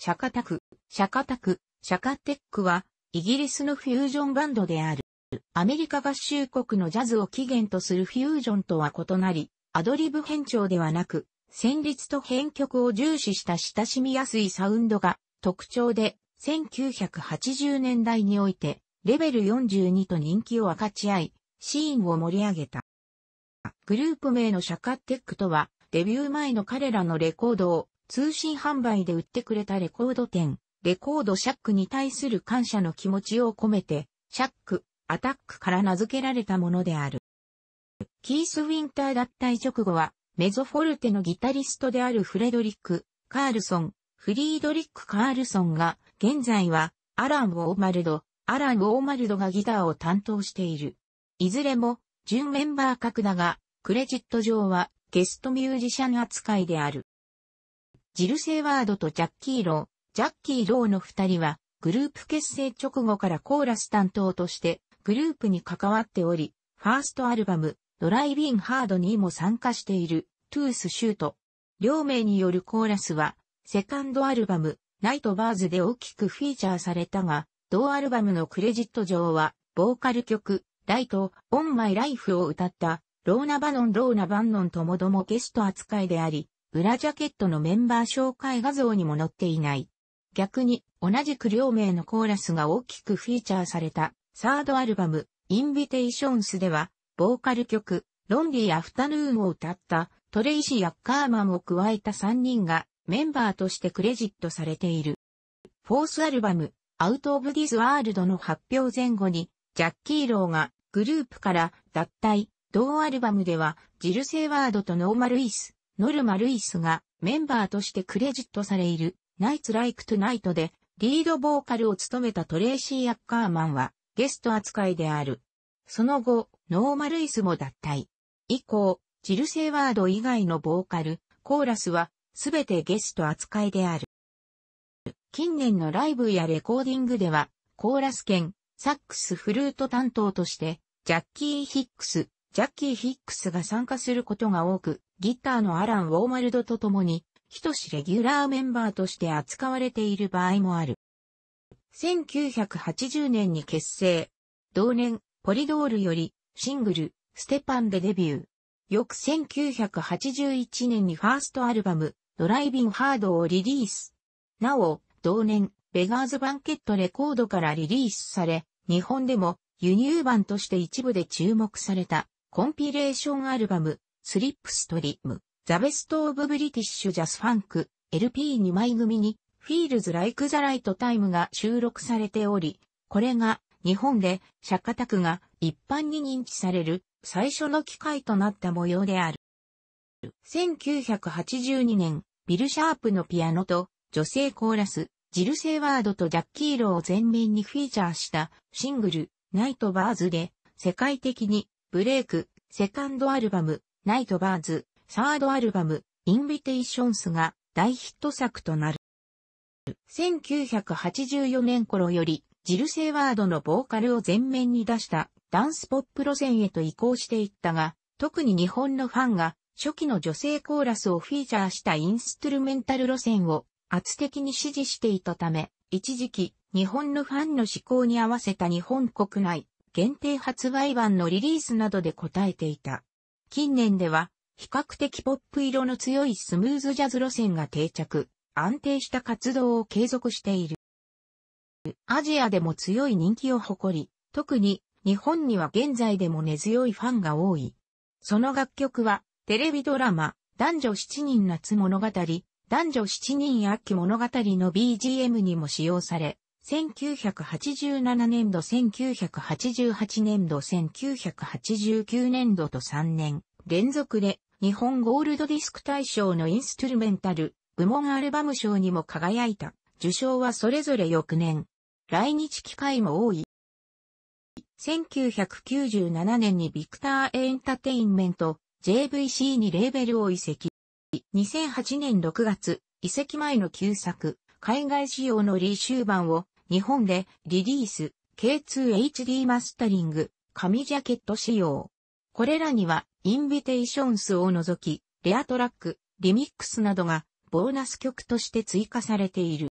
シャカタク、シャカタク、シャカテックは、イギリスのフュージョンバンドである。アメリカ合衆国のジャズを起源とするフュージョンとは異なり、アドリブ変調ではなく、旋律と編曲を重視した親しみやすいサウンドが特徴で、1980年代において、レベル42と人気を分かち合い、シーンを盛り上げた。グループ名のシャカテックとは、デビュー前の彼らのレコードを通信販売で売ってくれたレコード店、レコードシャックに対する感謝の気持ちを込めて、シャック、アタックから名付けられたものである。キース・ウィンター脱退直後は、メゾフォルテのギタリストであるフレドリック・カールソン、フリードリック・カールソンが、現在は、アラン・ウォーマルド、アラン・ウォーマルドがギターを担当している。いずれも、準メンバー格だが、クレジット上はゲストミュージシャン扱いである。ジル・セイワードとジャッキー・ロー、ジャッキー・ローの二人は、グループ結成直後からコーラス担当として、グループに関わっており、ファーストアルバム、ドライビンハードにも参加している、トゥース・シュート。両名によるコーラスは、セカンドアルバム、ナイト・バーズで大きくフィーチャーされたが、同アルバムのクレジット上は、ボーカル曲、ライト、オン・マイ・ライフを歌った、ローナ・バノン・ローナ・バンノンともどもゲスト扱いであり、裏ジャケットのメンバー紹介画像にも載っていない。逆に、同じく両名のコーラスが大きくフィーチャーされた、サードアルバム、インビテーションスでは、ボーカル曲、ロンリーアフタヌーンを歌った、トレイシー・ヤッカーマンを加えた3人が、メンバーとしてクレジットされている。フォースアルバム、アウト・オブ・ディズ・ワールドの発表前後に、ジャッキー・ローがグループから脱退、同アルバムでは、ジル・セイワードとノーマル・イス、ノルマ・ルイスがメンバーとしてクレジットされるナイツ・ライク・トゥ・ナイトでリードボーカルを務めたトレーシー・アッカーマンはゲスト扱いである。その後、ノーマ・ルイスも脱退。以降、ジル・セイワード以外のボーカル、コーラスはすべてゲスト扱いである。近年のライブやレコーディングでは、コーラス兼、サックスフルート担当として、ジャッキー・ヒックス、ジャッキー・ヒックスが参加することが多く、ギターのアラン・ウォーマルドと共に、ひとしレギュラーメンバーとして扱われている場合もある。1980年に結成。同年、ポリドールより、シングル、ステパンでデビュー。翌1981年にファーストアルバム、ドライビンハードをリリース。なお、同年、ベガーズバンケットレコードからリリースされ、日本でも輸入版として一部で注目されたコンピレーションアルバム、スリップストリーム、ザ・ベスト・オブ・ブリティッシュ・ジャス・ファンク、LP2 枚組に、フィールズ・ライク・ザ・ライト・タイムが収録されており、これが日本で釈迦クが一般に認知される最初の機会となった模様である。1982年、ビル・シャープのピアノと女性コーラス、ジル・セイワードとジャッキーローを全面にフィーチャーしたシングル、ナイト・バーズで世界的にブレイク、セカンドアルバム、ナイトバーズ、サードアルバム、インビテーションスが大ヒット作となる。1984年頃より、ジル・セイワードのボーカルを前面に出したダンスポップ路線へと移行していったが、特に日本のファンが初期の女性コーラスをフィーチャーしたインストゥルメンタル路線を圧的に支持していたため、一時期日本のファンの思考に合わせた日本国内限定発売版のリリースなどで応えていた。近年では、比較的ポップ色の強いスムーズジャズ路線が定着、安定した活動を継続している。アジアでも強い人気を誇り、特に日本には現在でも根強いファンが多い。その楽曲は、テレビドラマ、男女7人夏物語、男女7人秋物語の BGM にも使用され、1987年度、1988年度、1989年度と3年連続で日本ゴールドディスク大賞のインストゥルメンタル部門アルバム賞にも輝いた。受賞はそれぞれ翌年。来日機会も多い。1997年にビクターエンタテインメント JVC にレーベルを移籍。2008年6月、移籍前の旧作、海外仕様のリーシュー版を日本でリリース、K2HD マスタリング、紙ジャケット仕様。これらには、インビテーションスを除き、レアトラック、リミックスなどが、ボーナス曲として追加されている。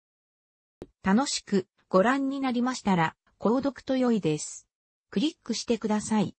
楽しくご覧になりましたら、購読と良いです。クリックしてください。